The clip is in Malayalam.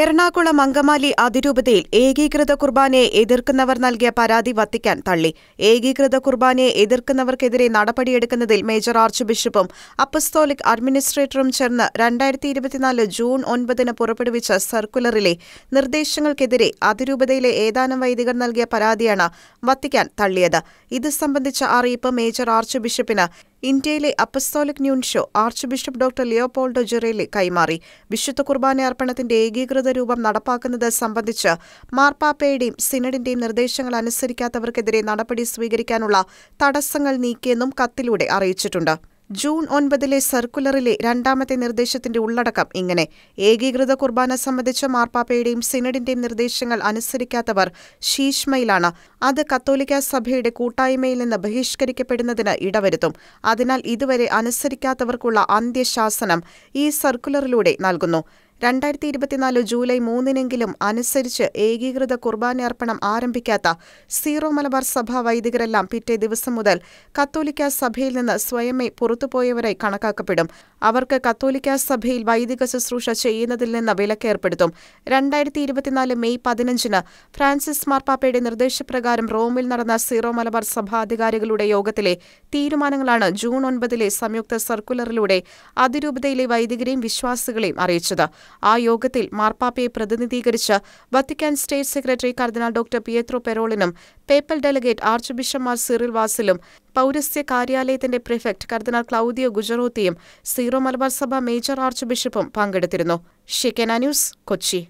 എറണാകുളം അങ്കമാലി അതിരൂപതയിൽ ഏകീകൃത കുർബാനയെ എതിർക്കുന്നവർ നൽകിയ പരാതി വത്തിക്കാൻ തള്ളി ഏകീകൃത കുർബാനയെ എതിർക്കുന്നവർക്കെതിരെ നടപടിയെടുക്കുന്നതിൽ മേജർ ആർച്ച് ബിഷപ്പും അപ്പസ്തോലിക് അഡ്മിനിസ്ട്രേറ്ററും ചേർന്ന് രണ്ടായിരത്തി ഇരുപത്തിനാല് ജൂൺ ഒൻപതിന് പുറപ്പെടുവിച്ച സർക്കുലറിലെ നിർദ്ദേശങ്ങൾക്കെതിരെ അതിരൂപതയിലെ ഏതാനും വൈദികർ നൽകിയ പരാതിയാണ് വത്തിക്കാൻ തള്ളിയത് ഇത് സംബന്ധിച്ച അറിയിപ്പ് മേജർ ആർച്ച് ബിഷപ്പിന് ഇന്ത്യയിലെ apostolic nuncio archbishop doctor Leopoldo Girelli കൈമാറി വിശുദ്ധ കുർബാന അർപ്പണത്തിന്റെ ഏകീകൃത രൂപം നടപ്പാക്കുന്നത് സംബന്ധിച്ച് മാർപ്പാപ്പയുടെയും സിനഡിന്റെയും നിർദ്ദേശങ്ങൾ അനുസരിക്കാത്തവർക്കെതിരെ നടപടി സ്വീകരിക്കാനുള്ള തടസ്സങ്ങൾ നീക്കിയെന്നും കത്തിലൂടെ അറിയിച്ചിട്ടുണ്ട് ജൂൺ ഒൻപതിലെ സർക്കുലറിലെ രണ്ടാമത്തെ നിർദ്ദേശത്തിന്റെ ഉള്ളടക്കം ഇങ്ങനെ ഏകീകൃത കുർബാന സംബന്ധിച്ച മാർപ്പാപ്പയുടെയും സിനഡിന്റെയും നിർദ്ദേശങ്ങൾ അനുസരിക്കാത്തവർ ശീഷ്മയിലാണ് അത് കത്തോലിക്ക സഭയുടെ കൂട്ടായ്മയിൽ നിന്ന് ബഹിഷ്കരിക്കപ്പെടുന്നതിന് ഇടവരുത്തും അതിനാൽ ഇതുവരെ അനുസരിക്കാത്തവർക്കുള്ള അന്ത്യശാസനം ഈ സർക്കുലറിലൂടെ നൽകുന്നു രണ്ടായിരത്തി ഇരുപത്തിനാല് ജൂലൈ മൂന്നിനെങ്കിലും അനുസരിച്ച് ഏകീകൃത കുർബാനയർപ്പണം ആരംഭിക്കാത്ത സീറോ മലബാർ സഭ വൈദികരെല്ലാം പിറ്റേ ദിവസം മുതൽ കത്തോലിക്ക സഭയിൽ നിന്ന് സ്വയമേ പുറത്തുപോയവരായി കണക്കാക്കപ്പെടും അവർക്ക് കത്തോലിക്ക സഭയിൽ വൈദിക ശുശ്രൂഷ ചെയ്യുന്നതിൽ നിന്ന് വിലക്കേർപ്പെടുത്തും രണ്ടായിരത്തി ഇരുപത്തിനാല് മെയ് പതിനഞ്ചിന് ഫ്രാൻസിസ് മാർപ്പാപ്പയുടെ നിർദ്ദേശപ്രകാരം റോമിൽ നടന്ന സീറോ മലബാർ സഭാധികാരികളുടെ യോഗത്തിലെ തീരുമാനങ്ങളാണ് ജൂൺ ഒൻപതിലെ സംയുക്ത സർക്കുലറിലൂടെ അതിരൂപതയിലെ വൈദികരെയും വിശ്വാസികളെയും അറിയിച്ചത് ആ യോഗത്തിൽ മാർപ്പാപ്പയെ പ്രതിനിധീകരിച്ച് Vatican state secretary cardinal doctor Pietro പെറോളിനും പേപ്പൽ ഡെലഗേറ്റ് ആർച്ച് ബിഷപ്പ്മാർ സിറിൽ വാസിലും പൗരസ്ത്യ കാര്യാലയത്തിന്റെ പ്രിഫക്ട് കർദിനാൾ ക്ലൌദിയോ ഗുജറോത്തിയും സീറോ മലബാർ സഭ മേജർ ആർച്ച് ബിഷപ്പും പങ്കെടുത്തിരുന്നു ന്യൂസ് കൊച്ചി